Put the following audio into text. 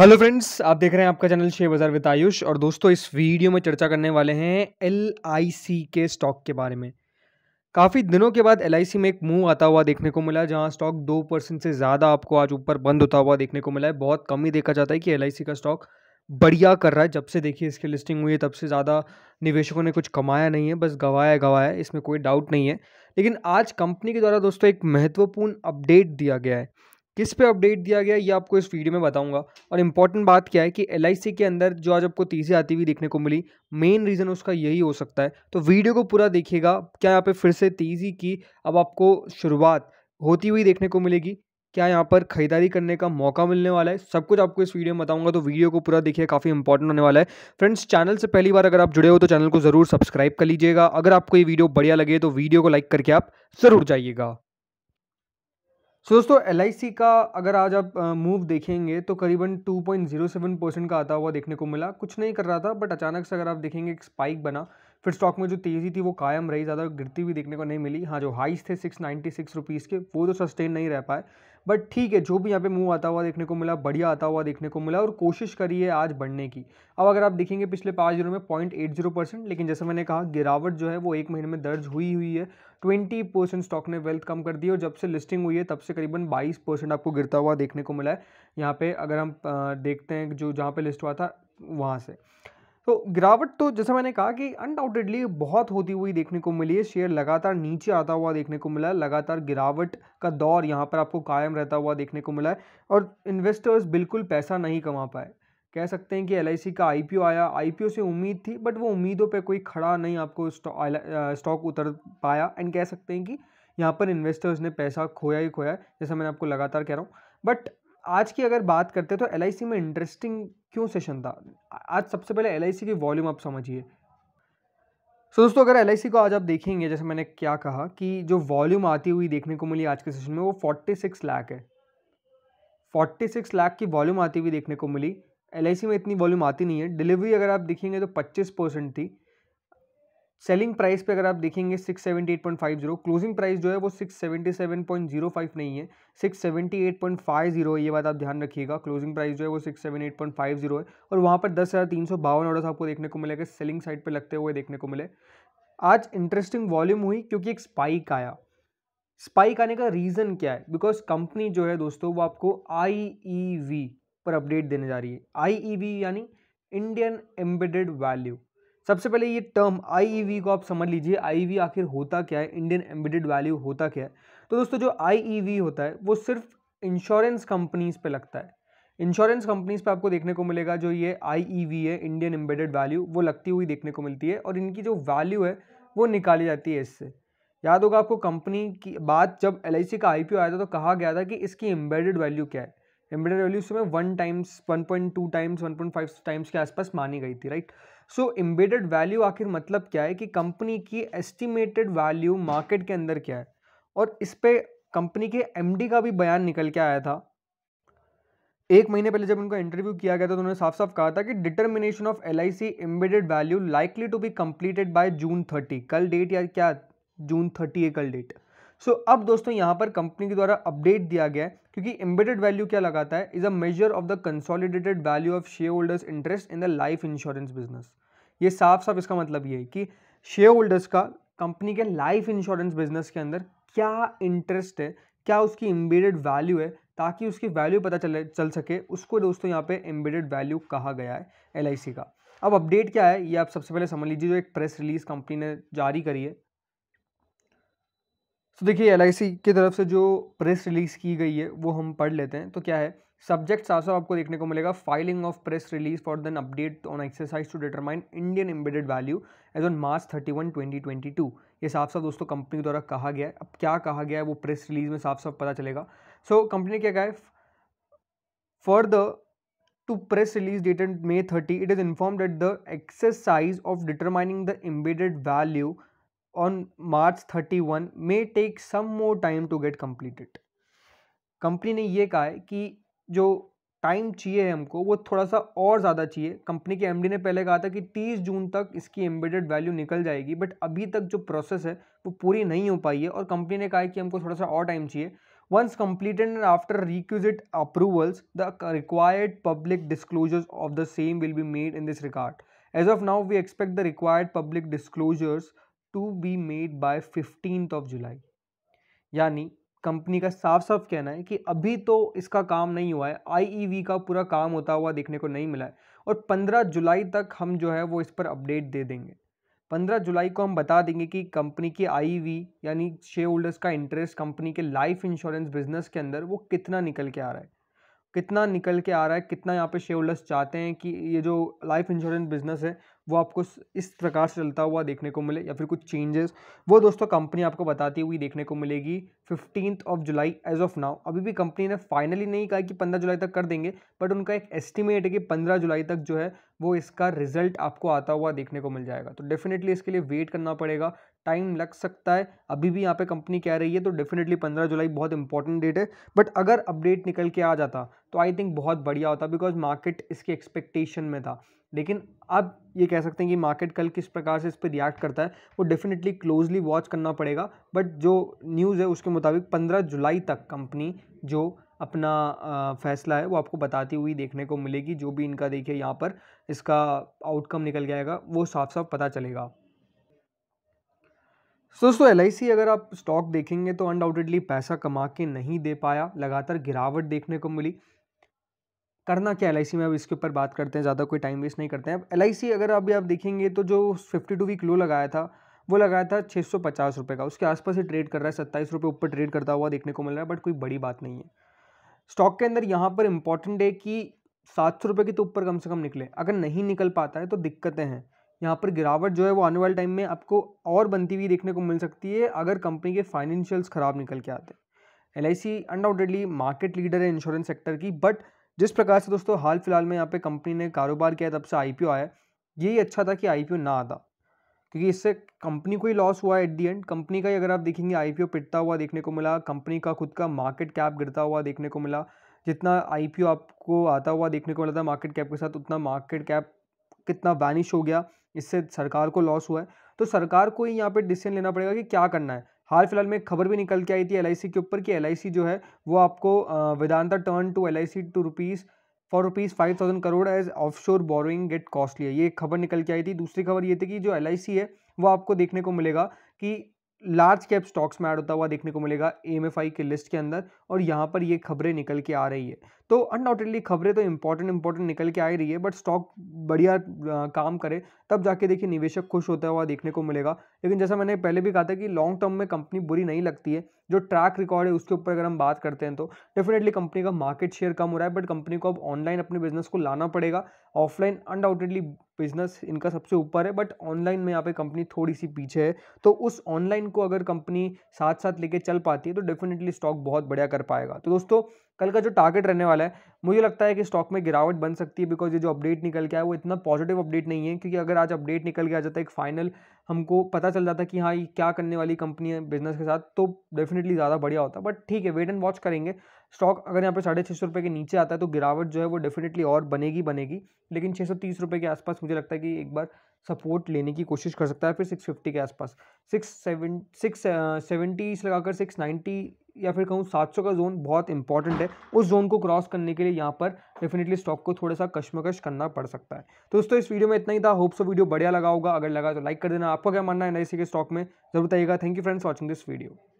Hello friends आप देख रहे हैं आपका चैनल शेयर बाजार विद आयुष और दोस्तों इस वीडियो में चर्चा करने वाले हैं एल के स्टॉक के बारे में काफ़ी दिनों के बाद एल में एक मूव आता हुआ देखने को मिला जहां स्टॉक दो परसेंट से ज़्यादा आपको आज ऊपर बंद होता हुआ देखने को मिला है बहुत कम ही देखा जाता है कि एल का स्टॉक बढ़िया कर रहा है जब से देखिए इसकी लिस्टिंग हुई है तब से ज़्यादा निवेशकों ने कुछ कमाया नहीं है बस गवाया गवाया इसमें कोई डाउट नहीं है लेकिन आज कंपनी के द्वारा दोस्तों एक महत्वपूर्ण अपडेट दिया गया है किस पे अपडेट दिया गया ये आपको इस वीडियो में बताऊंगा और इम्पॉर्टेंट बात क्या है कि एल के अंदर जो आज आपको तीसरी आती हुई देखने को मिली मेन रीज़न उसका यही हो सकता है तो वीडियो को पूरा देखिएगा क्या यहाँ पे फिर से तेज़ी की अब आपको शुरुआत होती हुई देखने को मिलेगी क्या यहाँ पर खरीदारी करने का मौका मिलने वाला है सब कुछ आपको इस वीडियो में बताऊंगा तो वीडियो को पूरा देखिए काफ़ी इंपॉर्टेंट होने वाला है फ्रेंड्स चैनल से पहली बार अगर आप जुड़े हो तो चैनल को ज़रूर सब्सक्राइब कर लीजिएगा अगर आपको ये वीडियो बढ़िया लगे तो वीडियो को लाइक करके आप ज़रूर जाइएगा सो दोस्तों एल का अगर आज आप मूव देखेंगे तो करीबन 2.07 परसेंट का आता हुआ देखने को मिला कुछ नहीं कर रहा था बट अचानक से अगर आप देखेंगे एक स्पाइक बना फिर स्टॉक में जो तेज़ी थी वो कायम रही ज़्यादा गिरती भी देखने को नहीं मिली हाँ जो हाइस थे सिक्स नाइन्टी सिक्स रुपीज़ के वो तो सस्टेन नहीं रह पाए बट ठीक है जो भी यहाँ पे मूव आता हुआ देखने को मिला बढ़िया आता हुआ देखने को मिला और कोशिश करी है आज बढ़ने की अब अगर आप देखेंगे पिछले पाँच दिनों में पॉइंट एट जीरो परसेंट लेकिन जैसे मैंने कहा गिरावट जो है वो एक महीने में दर्ज हुई हुई है ट्वेंटी परसेंट स्टॉक ने वेल्थ कम कर दी और जब से लिस्टिंग हुई है तब से करीबन बाईस परसेंट आपको गिरता हुआ देखने को मिला है यहाँ पे अगर हम देखते हैं जो जहाँ पे लिस्ट हुआ था वहाँ से तो गिरावट तो जैसे मैंने कहा कि अनडाउटेडली बहुत होती हुई देखने को मिली है शेयर लगातार नीचे आता हुआ देखने को मिला है लगातार गिरावट का दौर यहाँ पर आपको कायम रहता हुआ देखने को मिला है और इन्वेस्टर्स बिल्कुल पैसा नहीं कमा पाए कह सकते हैं कि एल का आई आया आई से उम्मीद थी बट वो उम्मीदों पर कोई खड़ा नहीं आपको स्टॉक उतर पाया एंड कह सकते हैं कि यहाँ पर इन्वेस्टर्स ने पैसा खोया ही खोया जैसा मैंने आपको लगातार कह रहा हूँ बट आज की अगर बात करते हैं तो एल में इंटरेस्टिंग क्यों सेशन था आज सबसे पहले एल की वॉल्यूम आप समझिए सो so, दोस्तों अगर एल को आज आप देखेंगे जैसे मैंने क्या कहा कि जो वॉल्यूम आती हुई देखने को मिली आज के सेशन में वो 46 लाख है 46 लाख की वॉल्यूम आती हुई देखने को मिली एल में इतनी वॉल्यूम आती नहीं है डिलीवरी अगर आप देखेंगे तो 25 परसेंट थी सेलिंग प्राइस पे अगर आप देखेंगे 678.50 क्लोजिंग प्राइस जो है वो 677.05 नहीं है 678.50 है ये बात आप ध्यान रखिएगा क्लोजिंग प्राइस जो है वो 678.50 है और वहाँ पर दस हज़ार तीन सौ बावन ऑर्डर्स आपको देखने को मिलेगा सेलिंग साइड पे लगते हुए देखने को मिले आज इंटरेस्टिंग वॉल्यूम हुई क्योंकि एक स्पाइक आया स्पाइक आने का रीज़न क्या है बिकॉज कंपनी जो है दोस्तों वो आपको आई e पर अपडेट देने जा रही है आई e यानी इंडियन एम्बेडेड वैल्यू सबसे पहले ये टर्म आई e को आप समझ लीजिए आई e आखिर होता क्या है इंडियन एम्बेडेड वैल्यू होता क्या है तो दोस्तों जो आई e होता है वो सिर्फ इंश्योरेंस कंपनीज पे लगता है इंश्योरेंस कंपनीज पे आपको देखने को मिलेगा जो ये आई है इंडियन एम्बेडेड वैल्यू वो लगती हुई देखने को मिलती है और इनकी जो वैल्यू है वो निकाली जाती है इससे याद होगा आपको कंपनी की बात जब एल का आई आया था तो कहा गया था कि इसकी एम्बेडेड वैल्यू क्या है एम्बेडेड वैल्यू इसमें one times one point two times one point five times के आसपास मानी गई थी राइट सो इम्बेडेड वैल्यू आखिर मतलब क्या है कि कंपनी की एस्टिमेटेड वैल्यू मार्केट के अंदर क्या है और इस पर कंपनी के एम का भी बयान निकल के आया था एक महीने पहले जब उनका इंटरव्यू किया गया था तो उन्होंने साफ साफ कहा था कि determination of L I C embedded value likely to be completed by June thirty कल डेट या क्या जून थर्टी है कल डेट सो so, अब दोस्तों यहाँ पर कंपनी के द्वारा अपडेट दिया गया है क्योंकि एम्बेडेड वैल्यू क्या लगाता है is a measure of the consolidated value of share holders interest in the life insurance business ये साफ साफ इसका मतलब ये है कि शेयर होल्डर्स का कंपनी के लाइफ इंश्योरेंस बिजनेस के अंदर क्या इंटरेस्ट है क्या उसकी एम्बेडेड वैल्यू है ताकि उसकी वैल्यू पता चले चल सके उसको दोस्तों यहाँ पे एम्बेडेड वैल्यू कहा गया है एल का अब अपडेट क्या है ये आप सबसे पहले समझ लीजिए जो एक प्रेस रिलीज कंपनी ने जारी करी है तो देखिए एल की तरफ से जो प्रेस रिलीज़ की गई है वो हम पढ़ लेते हैं तो क्या है सब्जेक्ट साथ आपको देखने को मिलेगा filing of press release for then update on exercise to determine Indian embedded value as on March thirty one twenty twenty two ये साफ साफ दोस्तों कंपनी द्वारा कहा गया है अब क्या कहा गया है वो प्रेस रिलीज में साफ साफ पता चलेगा सो so, कंपनी क्या कहा है for the to press release dated May thirty it is informed that the exercise of determining the embedded value on March 31 may take some more time to get completed. Company ने यह कहा है कि जो time चाहिए है हमको वो थोड़ा सा और ज़्यादा चाहिए कंपनी के डी ने पहले कहा था कि तीस जून तक इसकी एम्बेडेड वैल्यू निकल जाएगी बट अभी तक जो प्रोसेस है वो पूरी नहीं हो पाई है और कंपनी ने कहा है कि हमको थोड़ा सा और टाइम चाहिए once completed and after requisite approvals the required public disclosures of the same will be made in this regard as of now we expect the required public disclosures to be made by fifteen of July यानी company का साफ साफ कहना है कि अभी तो इसका काम नहीं हुआ है आईईवी e का पूरा काम होता हुआ देखने को नहीं मिला है और 15 जुलाई तक हम जो है वो इस पर अपडेट दे देंगे 15 जुलाई को हम बता देंगे कि कंपनी की आईईवी यानी शेयर होल्डर्स का इंटरेस्ट कंपनी के लाइफ इंश्योरेंस बिजनेस के अंदर वो कितना निकल के आ रहा है कितना निकल के आ रहा है कितना यहाँ पे शेयर होल्डर्स चाहते हैं कि ये जो लाइफ इंश्योरेंस बिजनेस है वो आपको इस प्रकार से चलता हुआ देखने को मिले या फिर कुछ चेंजेस वो दोस्तों कंपनी आपको बताती हुई देखने को मिलेगी fifteen of July as of now अभी भी कंपनी ने फाइनली नहीं कहा कि पंद्रह जुलाई तक कर देंगे बट उनका एक एस्टिमेट है कि पंद्रह जुलाई तक जो है वो इसका रिजल्ट आपको आता हुआ देखने को मिल जाएगा तो डेफिनेटली इसके लिए वेट करना पड़ेगा टाइम लग सकता है अभी भी यहाँ पे कंपनी कह रही है तो डेफिनेटली पंद्रह जुलाई बहुत इंपॉर्टेंट डेट है बट अगर अपडेट निकल के आ जाता तो आई थिंक बहुत बढ़िया होता बिकॉज मार्केट इसके एक्सपेक्टेशन में था लेकिन अब ये कह सकते हैं कि मार्केट कल किस प्रकार से इस पर रिएक्ट करता है वो डेफिनेटली क्लोजली वॉच करना पड़ेगा बट जो न्यूज़ है उसके मुताबिक 15 जुलाई तक कंपनी जो अपना फैसला है वो आपको बताती हुई देखने को मिलेगी जो भी इनका देखिए यहाँ पर इसका आउटकम निकल जाएगा वो साफ साफ पता चलेगा सो दोस्तों एल अगर आप स्टॉक देखेंगे तो अनडाउटेडली पैसा कमा के नहीं दे पाया लगातार गिरावट देखने को मिली करना क्या एल में अब इसके ऊपर बात करते हैं ज़्यादा कोई टाइम वेस्ट नहीं करते हैं अब एल अगर अभी आप देखेंगे तो जो फिफ्टी टू वीक लो लगाया था वो लगाया था छः सौ पचास रुपये का उसके आसपास ही ट्रेड कर रहा है सत्ताईस रुपये ऊपर ट्रेड करता हुआ देखने को मिल रहा है बट कोई बड़ी बात नहीं है स्टॉक के अंदर यहाँ पर इंपॉर्टेंट है कि सात सौ रुपये के तो ऊपर कम से कम निकले अगर नहीं निकल पाता है तो दिक्कतें हैं यहाँ पर गिरावट जो है वो आने वाले टाइम में आपको और बनती हुई देखने को मिल सकती है अगर कंपनी के फाइनेंशियल्स ख़राब निकल के आते हैं L I C undoubtedly market leader है इंश्योरेंस सेक्टर की बट जिस प्रकार से दोस्तों हाल फिलहाल में यहाँ पे कंपनी ने कारोबार किया तब से आई आया यही अच्छा था कि आई ना आता क्योंकि इससे कंपनी को ही लॉस हुआ एट दी एंड कंपनी का ही अगर आप देखेंगे आई पिटता हुआ देखने को मिला कंपनी का खुद का मार्केट कैप गिरता हुआ देखने को मिला जितना आई आपको आता हुआ देखने को मिला था मार्केट कैप के साथ उतना मार्केट कैप कितना वैनिश हो गया इससे सरकार को लॉस हुआ है तो सरकार को ही यहाँ पर डिसीजन लेना पड़ेगा कि क्या करना है हाल फिलहाल में एक खबर भी निकल के आई थी एल के ऊपर कि एल जो है वो आपको Vedanta turn to L two rupees for rupees five thousand crore as off shore borrowing get costly है ये खबर निकल के आई थी दूसरी खबर ये थी कि जो एल है वो आपको देखने को मिलेगा कि लार्ज कैप स्टॉक्स में ऐड होता हुआ देखने को मिलेगा एमएफआई के लिस्ट के अंदर और यहाँ पर ये खबरें निकल के आ रही है तो अनडाउटेडली खबरें तो इंपॉर्टेंट इंपॉर्टेंट निकल के आ रही है बट स्टॉक बढ़िया काम करे तब जाके देखिए निवेशक खुश होता हुआ देखने को मिलेगा लेकिन जैसा मैंने पहले भी कहा था कि लॉन्ग टर्म में कंपनी बुरी नहीं लगती है जो ट्रैक रिकॉर्ड है उसके ऊपर अगर हम बात करते हैं तो डेफिनेटली कंपनी का मार्केट शेयर कम हो रहा है बट कंपनी को अब ऑनलाइन अपने बिजनेस को लाना पड़ेगा ऑफलाइन अनडाउटेडली बिजनेस इनका सबसे ऊपर है बट ऑनलाइन में यहाँ पे कंपनी थोड़ी सी पीछे है तो उस ऑनलाइन को अगर कंपनी साथ साथ लेके चल पाती है तो डेफिनेटली स्टॉक बहुत बढ़िया कर पाएगा तो दोस्तों कल का जो टारगेट रहने वाला है मुझे लगता है कि स्टॉक में गिरावट बन सकती है बिकॉज ये जो अपडेट निकल के आया वो इतना पॉजिटिव अपडेट नहीं है क्योंकि अगर आज अपडेट निकल के आ जाता है एक फाइनल हमको पता चल जाता कि हाँ ये क्या करने वाली कंपनी है बिजनेस के साथ तो डेफिनेटली ज़्यादा बढ़िया होता बट ठीक है वेट एंड वॉच करेंगे स्टॉक अगर यहाँ पर साढ़े छः सौ रुपये के नीचे आता है तो गिरावट जो है वो डेफिनेटली और बनेगी बनेगी लेकिन छः सौ तीस रुपये के आसपास मुझे लगता है कि एक बार सपोर्ट लेने की कोशिश कर सकता है फिर सिक्स फिफ्टी के आसपास सिक्स सेवन सिक्स सेवेंटी लगाकर सिक्स नाइन्टी या फिर कहूँ 700 का जोन बहुत इंपॉर्टेंट है उस जोन को क्रॉस करने के लिए यहाँ पर डेफिनेटली स्टॉक को थोड़ा सा कश्मकश करना पड़ सकता है तो दोस्तों इस वीडियो में इतना ही था होप सो वीडियो बढ़िया लगा होगा अगर लगा तो लाइक कर देना आपका क्या मानना है नए के स्टॉक में जरूर बताइएगा thank you friends watching this video